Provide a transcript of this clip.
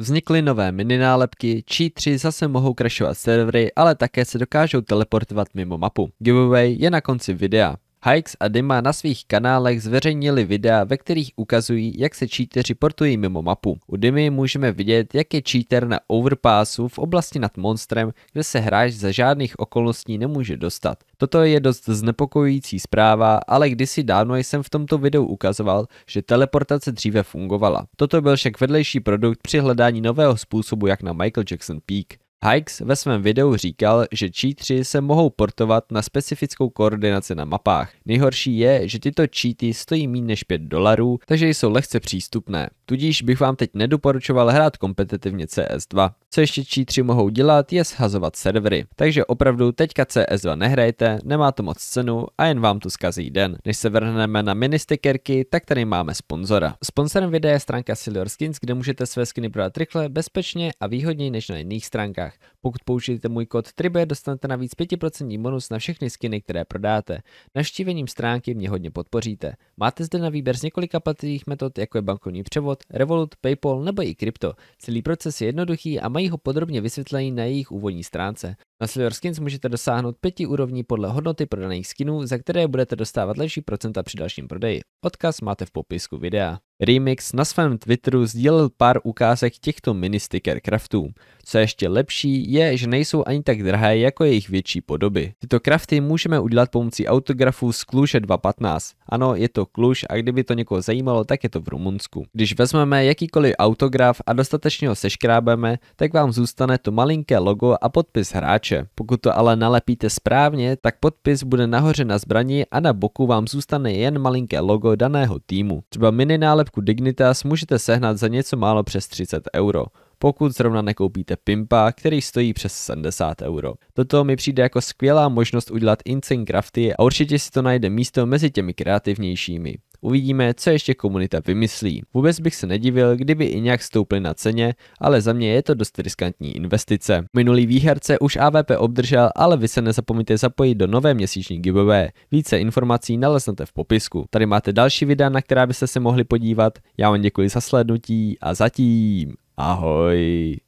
Vznikly nové nálepky. či 3 zase mohou crashovat servery, ale také se dokážou teleportovat mimo mapu. Giveaway je na konci videa. Hikes a Dima na svých kanálech zveřejnili videa, ve kterých ukazují, jak se číteři portují mimo mapu. U Dimy můžeme vidět, jak je číter na overpassu v oblasti nad monstrem, kde se hráč za žádných okolností nemůže dostat. Toto je dost znepokojující zpráva, ale kdysi dávno jsem v tomto videu ukazoval, že teleportace dříve fungovala. Toto byl však vedlejší produkt při hledání nového způsobu jak na Michael Jackson Peak. Hikes ve svém videu říkal, že cheatři se mohou portovat na specifickou koordinaci na mapách. Nejhorší je, že tyto cheaty stojí méně než 5 dolarů, takže jsou lehce přístupné. Tudíž bych vám teď nedoporučoval hrát kompetitivně CS2. Co ještě cheatři mohou dělat, je shazovat servery. Takže opravdu teďka CS2 nehrajte, nemá to moc cenu a jen vám to zkazí den. Než se vrhneme na ministikerky, tak tady máme sponzora. Sponzorem videa je stránka Silver Skins, kde můžete své skiny prodat rychle, bezpečně a výhodněji než na jiných stránkách sbírkách. Pokud použijete můj kód TRIBE, dostanete navíc 5% bonus na všechny skiny, které prodáte. Naštívením stránky mě hodně podpoříte. Máte zde na výběr z několika patrných metod, jako je bankovní převod, Revolut, PayPal nebo i krypto. Celý proces je jednoduchý a mají ho podrobně vysvětlený na jejich úvodní stránce. Na Silver Skins můžete dosáhnout pěti úrovní podle hodnoty prodaných skinů, za které budete dostávat lepší procenta při dalším prodeji. Odkaz máte v popisku videa. Remix na svém Twitteru sdílel pár ukázek těchto mini sticker craftů. Co je ještě lepší, je, že nejsou ani tak drahé jako jejich větší podoby. Tyto crafty můžeme udělat pomocí autografů z Kluže 215. Ano, je to Kluž a kdyby to někoho zajímalo, tak je to v Rumunsku. Když vezmeme jakýkoliv autograf a dostatečně ho seškrábeme, tak vám zůstane to malinké logo a podpis hráče. Pokud to ale nalepíte správně, tak podpis bude nahoře na zbrani a na boku vám zůstane jen malinké logo daného týmu. Třeba mini nálep pořádku Dignitas můžete sehnat za něco málo přes 30 euro, pokud zrovna nekoupíte pimpa, který stojí přes 70 euro. Toto mi přijde jako skvělá možnost udělat insane crafty a určitě si to najde místo mezi těmi kreativnějšími. Uvidíme, co ještě komunita vymyslí. Vůbec bych se nedivil, kdyby i nějak stouply na ceně, ale za mě je to dost riskantní investice. Minulý výherce už AVP obdržel, ale vy se nezapomeňte zapojit do nové měsíční giveaway. Více informací naleznete v popisku. Tady máte další videa, na která byste se mohli podívat. Já vám děkuji za slednutí a zatím ahoj.